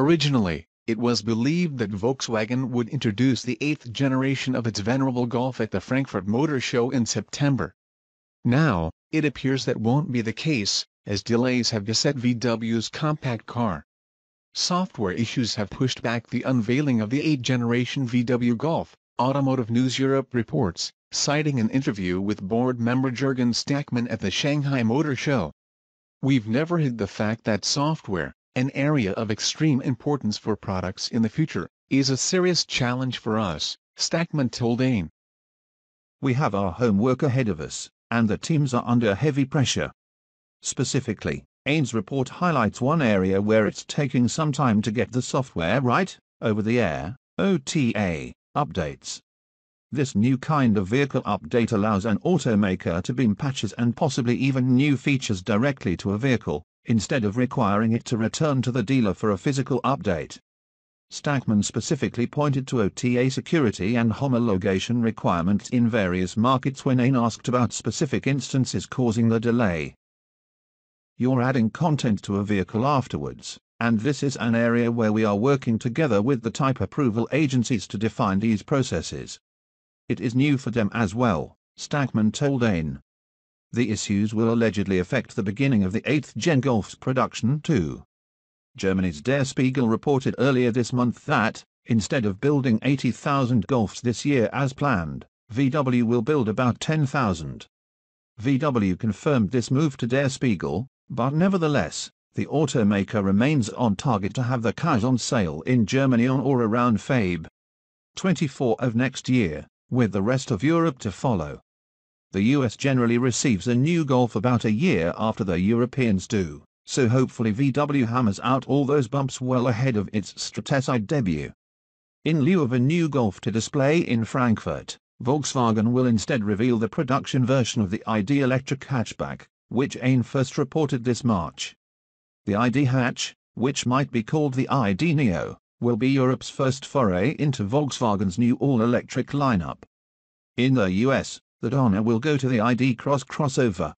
Originally, it was believed that Volkswagen would introduce the eighth generation of its venerable Golf at the Frankfurt Motor Show in September. Now, it appears that won't be the case, as delays have beset VW's compact car. Software issues have pushed back the unveiling of the 8th generation VW Golf, Automotive News Europe reports, citing an interview with board member Jurgen Stackmann at the Shanghai Motor Show. We've never hid the fact that software, an area of extreme importance for products in the future, is a serious challenge for us, Stackman told AIM. We have our homework ahead of us, and the teams are under heavy pressure. Specifically, AIM's report highlights one area where it's taking some time to get the software right, over-the-air, OTA, updates. This new kind of vehicle update allows an automaker to beam patches and possibly even new features directly to a vehicle, instead of requiring it to return to the dealer for a physical update. Stackman specifically pointed to OTA security and homologation requirements in various markets when asked about specific instances causing the delay. You're adding content to a vehicle afterwards, and this is an area where we are working together with the type approval agencies to define these processes. It is new for them as well, Stackman told AIN. The issues will allegedly affect the beginning of the 8th Gen Golf's production too. Germany's Der Spiegel reported earlier this month that, instead of building 80,000 Golfs this year as planned, VW will build about 10,000. VW confirmed this move to Der Spiegel, but nevertheless, the automaker remains on target to have the cars on sale in Germany on or around Feb. 24 of next year, with the rest of Europe to follow. The US generally receives a new Golf about a year after the Europeans do, so hopefully VW hammers out all those bumps well ahead of its Strateside debut. In lieu of a new Golf to display in Frankfurt, Volkswagen will instead reveal the production version of the ID electric hatchback, which Aine first reported this March. The ID hatch, which might be called the ID Neo, will be Europe's first foray into Volkswagen's new all-electric lineup. In the US, that Honor will go to the ID Cross crossover.